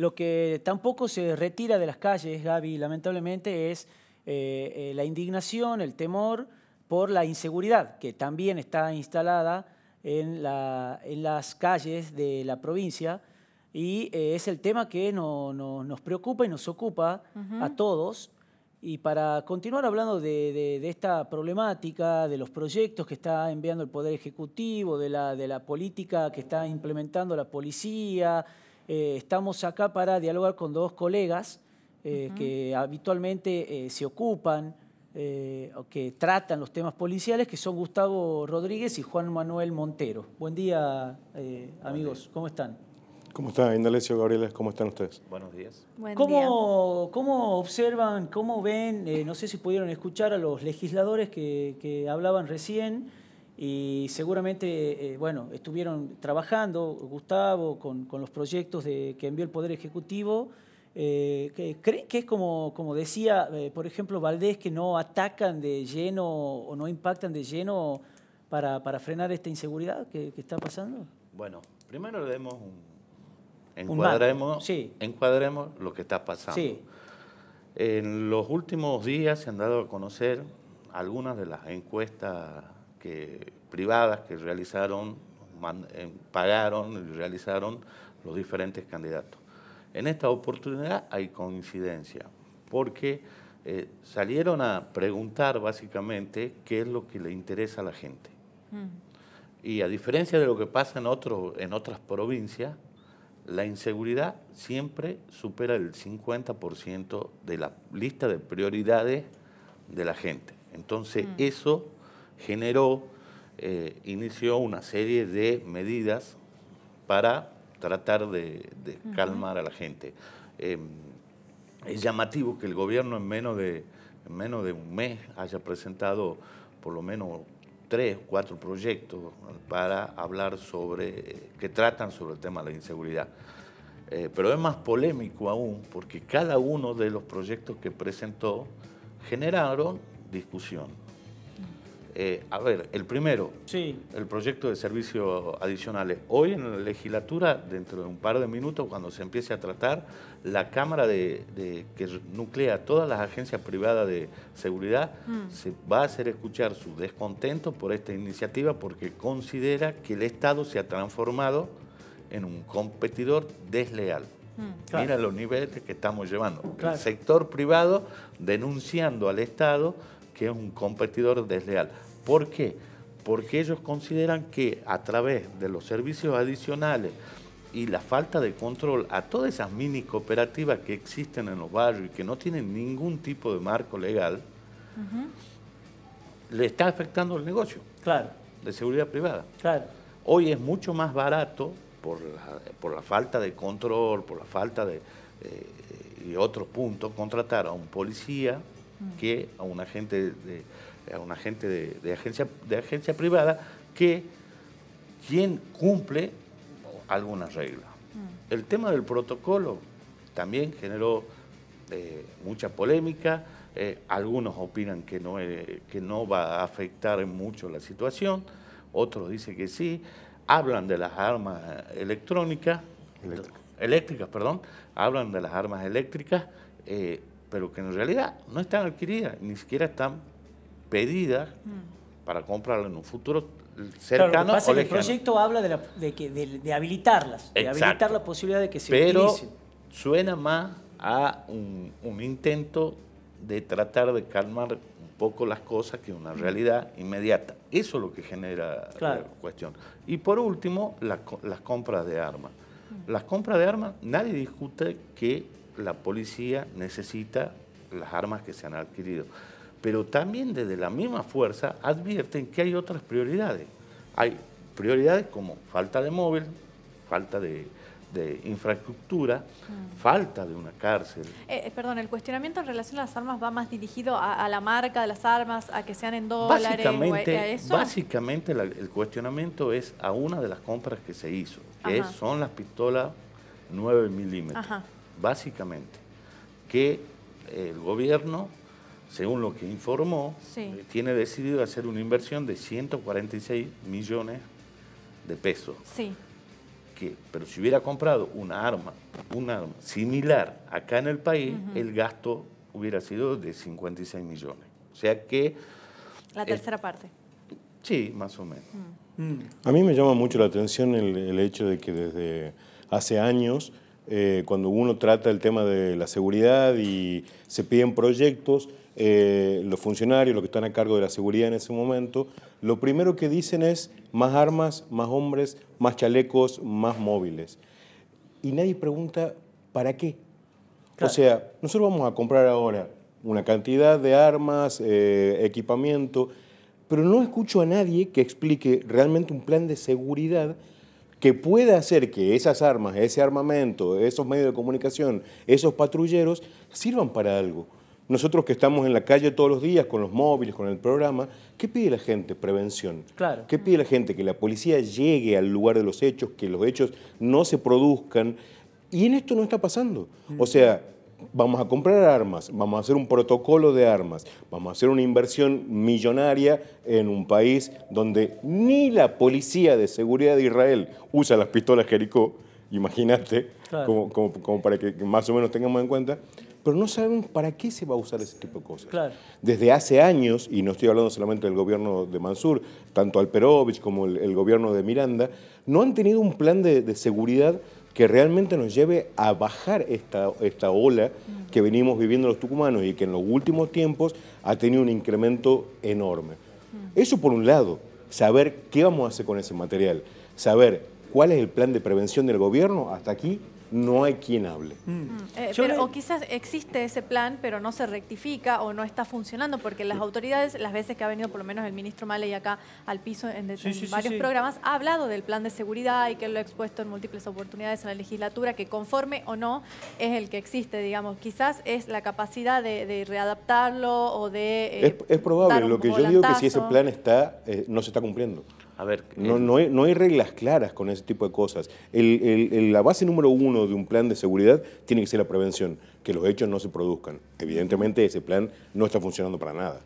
Lo que tampoco se retira de las calles, Gaby, lamentablemente, es eh, eh, la indignación, el temor por la inseguridad, que también está instalada en, las calles de la provincia. Y eh, es el tema que nos preocupa y nos ocupa a todos. Y para continuar hablando de, esta problemática, de los proyectos que está enviando el Poder Ejecutivo, de la política que está implementando la policía, eh, estamos acá para dialogar con dos colegas eh, que habitualmente eh, se ocupan o que tratan los temas policiales, que son Gustavo Rodríguez y Juan Manuel Montero. Buen día, amigos. ¿Cómo están? ¿Cómo están, Indalecio, Gabriel? ¿Cómo están ustedes? Buenos días. ¿Cómo, ¿Cómo observan, cómo ven, no sé si pudieron escuchar a los legisladores que, que hablaban recién, y seguramente, eh, bueno, estuvieron trabajando, Gustavo, con, los proyectos que envió el Poder Ejecutivo. Eh, que, ¿Creen que es como, como decía, eh, por ejemplo, Valdés, que no atacan de lleno o no impactan de lleno para, frenar esta inseguridad que, está pasando? Bueno, primero demos un, encuadremos, sí. encuadremos lo que está pasando. Sí. En los últimos días se han dado a conocer algunas de las encuestas que, privadas que realizaron, eh, pagaron y realizaron los diferentes candidatos. En esta oportunidad hay coincidencia, porque eh, salieron a preguntar básicamente qué es lo que le interesa a la gente. Mm. Y a diferencia de lo que pasa en, en otras provincias, la inseguridad siempre supera el 50% de la lista de prioridades de la gente. Entonces, mm. eso generó, eh, inició una serie de medidas para tratar de, calmar a la gente. Em, es llamativo que el gobierno en menos, de, menos de un mes haya presentado por lo menos tres o cuatro proyectos para hablar sobre, que tratan sobre el tema de la inseguridad. Eh, pero es más polémico aún porque cada uno de los proyectos que presentó generaron discusión. Eh, a ver, el primero, el proyecto de servicios adicionales. Hoy en la legislatura, dentro de un par de minutos, cuando se empiece a tratar, la Cámara que nuclea todas las agencias privadas de seguridad mm. se va a hacer escuchar su descontento por esta iniciativa porque considera que el Estado se ha transformado en un competidor desleal. Mm. Mira los niveles que estamos llevando. El sector privado denunciando al Estado que es un competidor desleal. ¿Por qué? Porque ellos consideran que a través de los servicios adicionales y la falta de control a todas esas mini cooperativas que existen en los barrios y que no tienen ningún tipo de marco legal, le está afectando el negocio. Claro. De seguridad privada. Claro. Hoy es mucho más barato por la, falta de control, por la falta de, eh, y otros puntos, contratar a un policía que a un agente de, un agente de, agencia, de agencia privada que quien cumple algunas reglas. El tema del protocolo también generó eh, mucha polémica. Eh, algunos opinan que no, eh, que no va a afectar mucho la situación, otros dicen que sí. Hablan de las armas electrónicas, eléctricas, perdón, hablan de las armas eléctricas pero que en realidad no están adquiridas, ni siquiera están pedidas mm. para comprarlas en un futuro cercano lo que pasa o que El proyecto habla de, que, de, habilitarlas, de habilitar la posibilidad de que se pero suena más a un, intento de tratar de calmar un poco las cosas que una mm. realidad inmediata. Eso es lo que genera eh, la cuestión. Y por último, las compras de armas. Mm. Las compras de armas, nadie discute que la policía necesita las armas que se han adquirido. Pero también desde la misma fuerza advierten que hay otras prioridades. Hay prioridades como falta de móvil, falta de, infraestructura, mm. falta de una cárcel. Eh, eh, perdón, el cuestionamiento en relación a las armas va más dirigido a, la marca de las armas, a que sean en dólares. Básicamente, e-, a eso? básicamente el cuestionamiento es a una de las compras que se hizo, que son las pistolas 9 milímetros básicamente, que el gobierno, según lo que informó, tiene decidido hacer una inversión de 146 millones de pesos. Sí. Que, pero si hubiera comprado una arma, una similar acá en el país, el gasto hubiera sido de 56 millones. O sea que... La tercera parte. Sí, más o menos. Mm. Mm. A mí me llama mucho la atención el hecho de que desde hace años eh, cuando uno trata el tema de la seguridad y se piden proyectos, eh, los funcionarios, los que están a cargo de la seguridad en ese momento, lo primero que dicen es más armas, más hombres, más chalecos, más móviles. Y nadie pregunta, ¿para qué? O sea, nosotros vamos a comprar ahora una cantidad de armas, eh, equipamiento, pero no escucho a nadie que explique realmente un plan de seguridad que pueda hacer que esas armas, ese armamento, esos medios de comunicación, esos patrulleros sirvan para algo. Nosotros que estamos en la calle todos los días con los móviles, con el programa, ¿qué pide la gente? Prevención. Claro. ¿Qué pide la gente? Que la policía llegue al lugar de los hechos, que los hechos no se produzcan. Y en esto no está pasando. O sea, vamos a comprar armas, vamos a hacer un protocolo de armas, vamos a hacer una inversión millonaria en un país donde ni la policía de seguridad de Israel usa las pistolas Jericó, imagínate, como, para que más o menos tengamos en cuenta, pero no sabemos para qué se va a usar ese tipo de cosas. Desde hace años, y no estoy hablando solamente del gobierno de Mansur, tanto Alperovich como el, gobierno de Miranda, no han tenido un plan de seguridad que realmente nos lleve a bajar esta, ola que venimos viviendo los tucumanos y que en los últimos tiempos ha tenido un incremento enorme. Eso por un lado, saber qué vamos a hacer con ese material, saber cuál es el plan de prevención del gobierno hasta aquí no hay quien hable. Mm. Mm. Mm. Eh, pero, O quizás existe ese plan, pero no se rectifica o no está funcionando, porque las autoridades, las veces que ha venido por lo menos el ministro Maley acá al piso en, varios programas, ha hablado del plan de seguridad y que lo ha expuesto en múltiples oportunidades en la legislatura, que conforme o no es el que existe, digamos. Quizás es la capacidad de, readaptarlo o de... Eh, es, probable, lo que yo digo que si ese plan está, eh, no se está cumpliendo ver, no, eh, no, hay, no, hay, reglas claras con ese tipo de cosas. la base número uno de un plan de seguridad tiene que ser la prevención, que los hechos no se produzcan. Evidentemente ese plan no está funcionando para nada.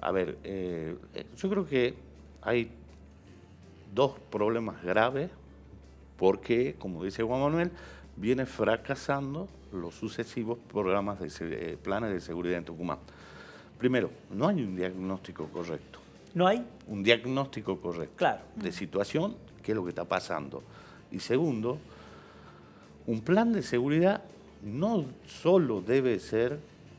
A ver, eh, yo creo que hay dos problemas graves porque, como dice Juan Manuel, viene fracasando los sucesivos programas de eh, planes de seguridad en Tucumán. Primero, no hay un diagnóstico correcto no hay. Un diagnóstico correcto. De situación, qué es lo que está pasando. Y segundo, un plan de seguridad no solo debe ser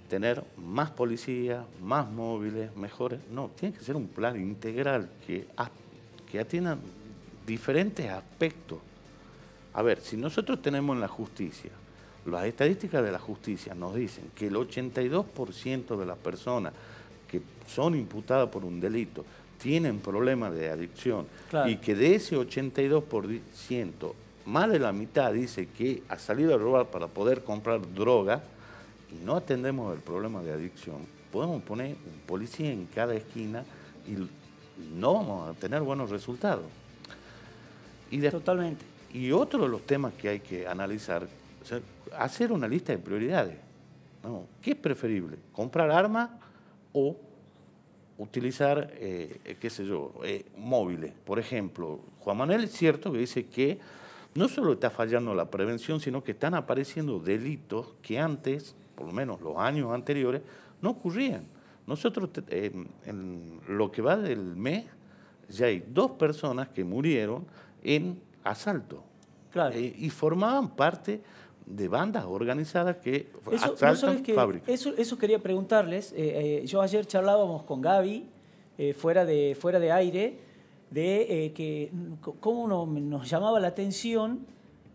tener más policías, más móviles, mejores. No, tiene que ser un plan integral que, que atienda diferentes aspectos. A ver, si nosotros tenemos en la justicia, las estadísticas de la justicia nos dicen que el 82% de las personas que son imputadas por un delito tienen problemas de adicción y que de ese 82%, más de la mitad dice que ha salido a robar para poder comprar droga y no atendemos el problema de adicción, podemos poner un policía en cada esquina y no vamos a tener buenos resultados. Y Totalmente. Y otro de los temas que hay que analizar, hacer una lista de prioridades. ¿Qué es preferible? ¿Comprar armas o utilizar, eh, qué sé yo, eh, móviles. Por ejemplo, Juan Manuel es cierto que dice que no solo está fallando la prevención, sino que están apareciendo delitos que antes, por lo menos los años anteriores, no ocurrían. Nosotros, eh, en lo que va del mes, ya hay dos personas que murieron en asalto. y formaban parte de bandas organizadas que eso, fábricas. Eso, eso, quería preguntarles. Eh, eh, yo ayer charlábamos con Gaby, eh, fuera, de, fuera de aire, de que cómo nos llamaba la atención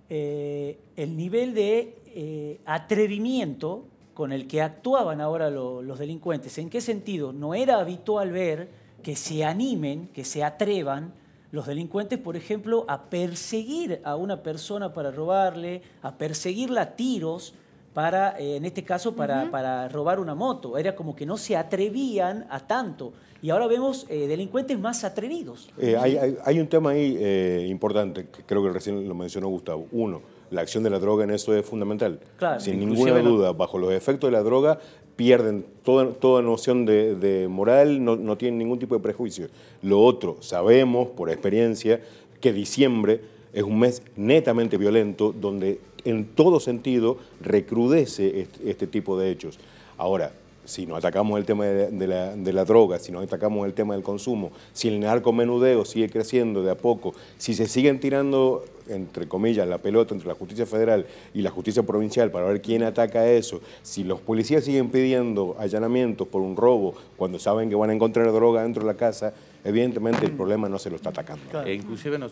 el nivel de atrevimiento con el que actuaban ahora los delincuentes. ¿En qué sentido? No era habitual ver que se animen, que se atrevan los delincuentes, por ejemplo, a perseguir a una persona para robarle, a perseguirla a tiros, para, eh, en este caso, para, robar una moto. Era como que no se atrevían a tanto. Y ahora vemos eh, delincuentes más atrevidos. Eh, hay, un tema ahí importante, que creo que recién lo mencionó Gustavo. Uno, la acción de la droga en esto es fundamental. Claro, Sin ninguna duda, bajo los efectos de la droga, pierden toda, toda noción de, moral, no, no, tienen ningún tipo de prejuicio. Lo otro, sabemos por experiencia que diciembre es un mes netamente violento donde en todo sentido recrudece este, este tipo de hechos. Ahora, si no atacamos el tema de, la, droga, si no atacamos el tema del consumo, si el narco menudeo sigue creciendo de a poco, si se siguen tirando, entre comillas, la pelota entre la justicia federal y la justicia provincial para ver quién ataca eso, si los policías siguen pidiendo allanamientos por un robo cuando saben que van a encontrar droga dentro de la casa, evidentemente el problema no se lo está atacando. E inclusive en,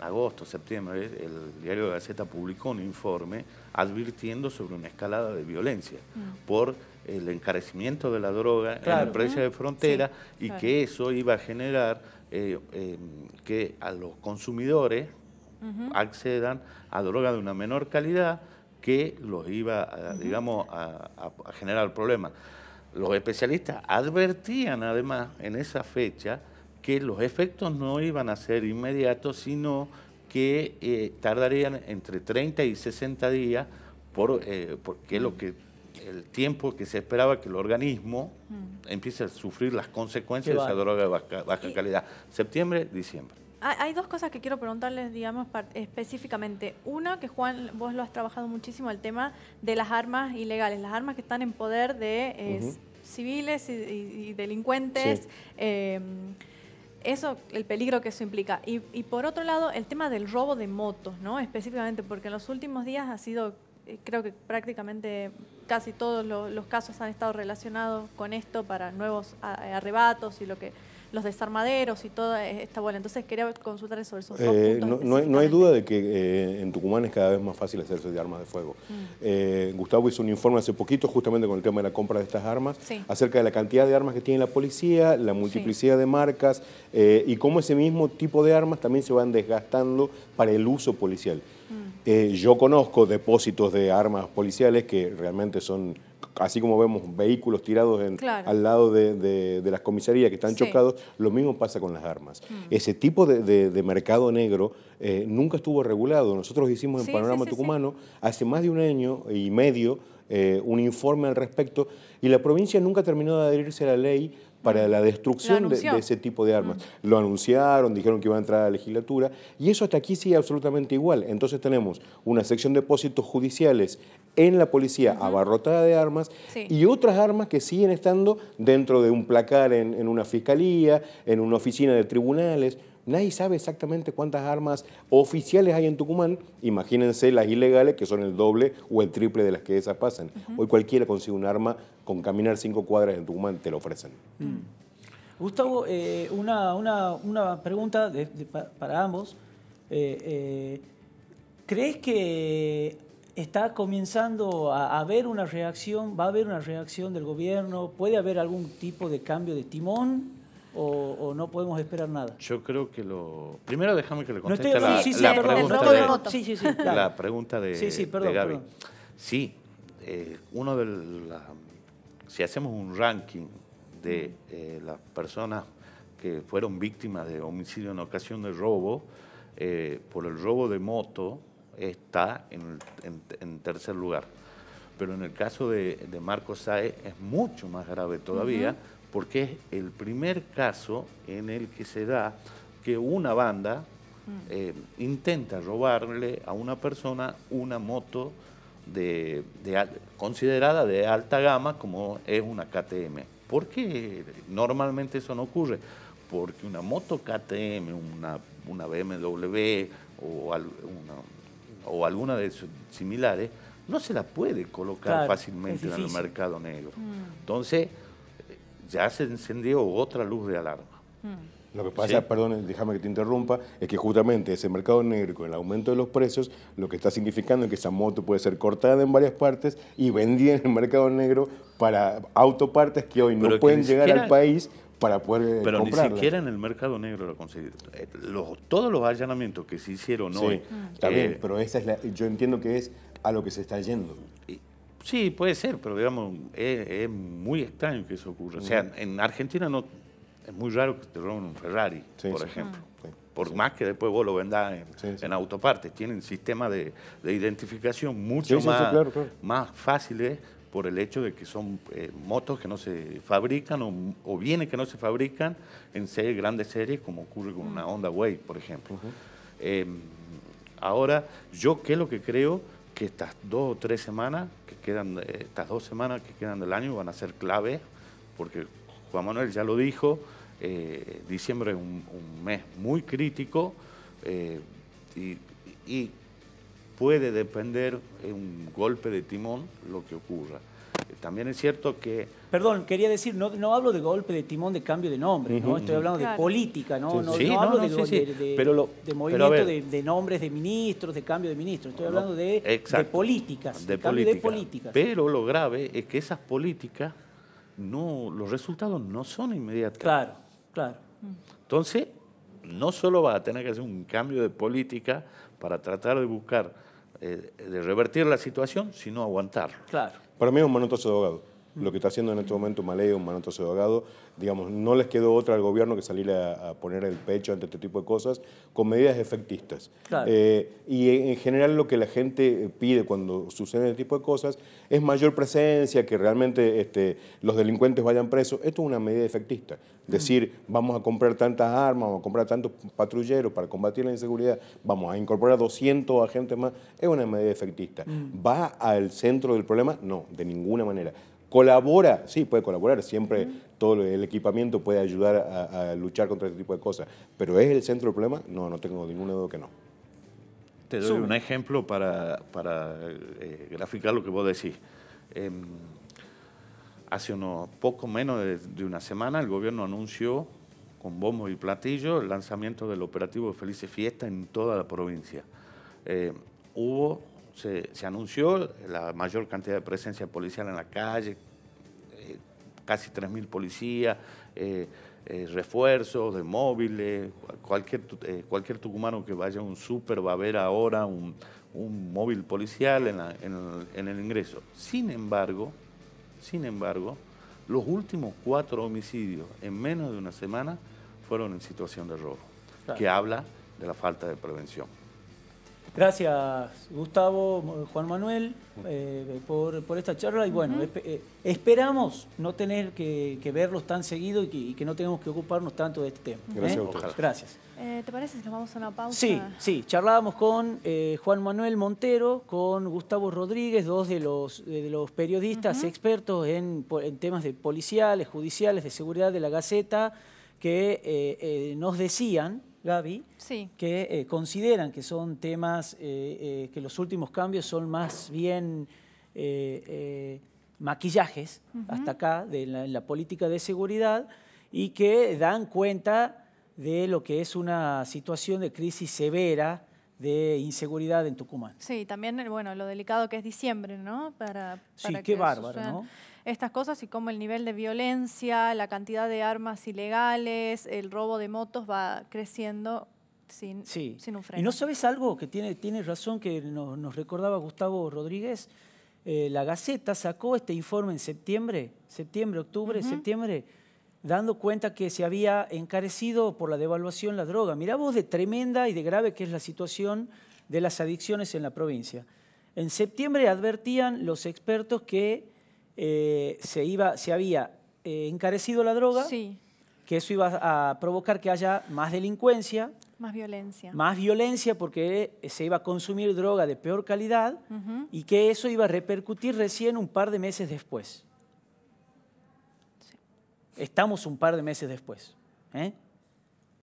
agosto, septiembre, el diario de Gaceta publicó un informe advirtiendo sobre una escalada de violencia mm. por el encarecimiento de la droga en el precio de frontera y que eso iba a generar eh, em, que a los consumidores accedan a droga de una menor calidad que los iba, a, digamos, a, generar problemas. Los especialistas advertían además en esa fecha que los efectos no iban a ser inmediatos, sino que eh, tardarían entre 30 y 60 días por, eh, porque lo que el tiempo que se esperaba que el organismo mm. empiece a sufrir las consecuencias de esa droga de baja, calidad. Septiembre, diciembre. Hay dos cosas que quiero preguntarles, digamos, específicamente. Una, que Juan, vos lo has trabajado muchísimo, el tema de las armas ilegales, las armas que están en poder de eh, civiles y, delincuentes. Eh, eso, el peligro que eso implica. Y, y, por otro lado, el tema del robo de motos, ¿no? Específicamente, porque en los últimos días ha sido eh, creo que prácticamente casi todos los, casos han estado relacionados con esto para nuevos arrebatos y lo que los desarmaderos y toda esta bola. Entonces quería consultar sobre esos dos eh, no, hay duda de que eh, en Tucumán es cada vez más fácil hacerse de armas de fuego. Mm. Gustavo hizo un informe hace poquito justamente con el tema de la compra de estas armas, acerca de la cantidad de armas que tiene la policía, la multiplicidad de marcas y cómo ese mismo tipo de armas también se van desgastando para el uso policial. Mm. Eh, yo conozco depósitos de armas policiales que realmente son, así como vemos vehículos tirados al lado de, las comisarías que están chocados, lo mismo pasa con las armas. Mm. Ese tipo de, mercado negro eh, nunca estuvo regulado. Nosotros hicimos en Panorama Tucumano hace más de un año y medio eh, un informe al respecto y la provincia nunca terminó de adherirse a la ley para la destrucción de, ese tipo de armas. Lo anunciaron, dijeron que iba a entrar a la legislatura, y eso hasta aquí sigue absolutamente igual. Entonces tenemos una sección de depósitos judiciales en la policía abarrotada de armas y otras armas que siguen estando dentro de un placar en una fiscalía, en una oficina de tribunales. Nadie sabe exactamente cuántas armas oficiales hay en Tucumán. Imagínense las ilegales, que son el doble o el triple de las que esas pasan. Hoy cualquiera consigue un arma, con caminar cinco cuadras en Tucumán te lo ofrecen. Mm. Gustavo, eh, una, una, pregunta para ambos. Eh, eh, ¿Crees que está comenzando a haber una reacción, va a haber una reacción del gobierno? ¿Puede haber algún tipo de cambio de timón? o, no podemos esperar nada? Yo creo que lo... Primero déjame que le conteste la, pregunta de, sí, sí, la pregunta de, Sí, eh, uno de Si hacemos un ranking de eh, las personas que fueron víctimas de homicidio en ocasión de robo, eh, por el robo de moto está en, tercer lugar pero en el caso de, de Marco Saez es mucho más grave todavía porque es el primer caso en el que se da que una banda mm. eh, intenta robarle a una persona una moto de, considerada de alta gama como es una KTM. ¿Por qué normalmente eso no ocurre? Porque una moto KTM, una, BMW o, alguna de sus similares, no se la puede colocar fácilmente en el mercado negro. Mm. Entonces, ya se encendió otra luz de alarma. Lo que pasa, perdón, déjame que te interrumpa, es que justamente ese mercado negro con el aumento de los precios, lo que está significando es que esa moto puede ser cortada en varias partes y vendida en el mercado negro para autopartes que hoy no pueden llegar al país para poder eh, Pero ni siquiera en el mercado negro lo conseguir Los, todos los allanamientos que se hicieron hoy... Está bien, eh, pero esa es yo entiendo que es a lo que se está yendo. Sí, puede ser, pero digamos, es, muy extraño que eso ocurra. O sea, en Argentina no, es muy raro que te roben un Ferrari, por ejemplo. Ah. por más que después vos lo vendás en, autopartes. Tienen sistemas de, identificación mucho más, más fáciles por el hecho de que son eh, motos que no se fabrican o, vienen que no se fabrican en series, grandes series, como ocurre con mm. una Honda Wave, por ejemplo. Em, ahora, yo qué es lo que creo que estas dos o tres semanas que quedan, estas dos semanas que quedan del año van a ser claves, porque Juan Manuel ya lo dijo, eh, diciembre es un, mes muy crítico eh, y, puede depender en un golpe de timón lo que ocurra. También es cierto que Perdón, quería decir, no, hablo de golpe, de timón, de cambio de nombre, ¿no? Estoy hablando de política, ¿no? hablo de, movimiento de, nombres de ministros, de cambio de ministros. Estoy hablando de, políticas, de, políticas. Pero lo grave es que esas políticas, los resultados no son inmediatos. Claro, claro. Entonces, no solo va a tener que hacer un cambio de política para tratar de buscar, eh, de revertir la situación, sino aguantarlo. Claro. Para mí es un manotazo de abogado. Lo que está haciendo en este momento Maleo, Manato Sedogado, digamos, no les quedó otra al gobierno que salir a, poner el pecho ante este tipo de cosas con medidas efectistas. Eh, y en general lo que la gente eh, pide cuando sucede este tipo de cosas es mayor presencia, que realmente este, los delincuentes vayan presos. Esto es una medida efectista. Mm. Decir, vamos a comprar tantas armas, vamos a comprar tantos patrulleros para combatir la inseguridad, vamos a incorporar 200 agentes más, es una medida efectista. Mm. ¿Va al centro del problema? No, de ninguna manera colabora, sí, puede colaborar, siempre todo el equipamiento puede ayudar a, luchar contra este tipo de cosas, pero ¿es el centro del problema? No, no tengo ninguna duda que no. Te doy un ejemplo para, eh, graficar lo que vos decís. Em, hace unos poco menos de, una semana el gobierno anunció con bombo y platillo el lanzamiento del operativo de Felices Fiesta en toda la provincia. Eh, hubo se, anunció la mayor cantidad de presencia policial en la calle, eh, casi 3.000 policías, eh, eh, refuerzos de móviles, cualquier, cualquier tucumano que vaya a un súper va a ver ahora un, móvil policial en, el, ingreso. Sin embargo, sin embargo, los últimos cuatro homicidios en menos de una semana fueron en situación de robo, que habla de la falta de prevención. Gracias, Gustavo, Juan Manuel, eh, por, esta charla. Y bueno, eh, esperamos no tener que, verlos tan seguido y que, no tengamos que ocuparnos tanto de este tema. ¿eh? Gracias, Gracias. ¿Te parece si nos vamos a una pausa? Sí, sí. Charlábamos con Juan Manuel Montero, con Gustavo Rodríguez, dos de los, de los periodistas expertos en, en, temas de policiales, judiciales, de seguridad de la Gaceta, que nos decían Gaby, que eh, consideran que son temas, eh, eh, que los últimos cambios son más bien maquillajes hasta acá de en la política de seguridad y que dan cuenta de lo que es una situación de crisis severa de inseguridad en Tucumán. Sí, también, bueno, lo delicado que es diciembre, ¿no? Para, para sí, qué bárbaro, ¿no? Estas cosas y cómo el nivel de violencia, la cantidad de armas ilegales, el robo de motos va creciendo sin, un freno. ¿Y no sabes algo que tiene, tiene razón que nos, recordaba Gustavo Rodríguez? Eh, la Gaceta sacó este informe en septiembre, septiembre, octubre, septiembre, dando cuenta que se había encarecido por la devaluación la droga. Mirá vos de tremenda y de grave que es la situación de las adicciones en la provincia. En septiembre advertían los expertos que eh, se, iba, se había eh, encarecido la droga, que eso iba a provocar que haya más delincuencia. Más violencia. Más violencia porque eh, se iba a consumir droga de peor calidad y que eso iba a repercutir recién un par de meses después. Estamos un par de meses después. ¿eh?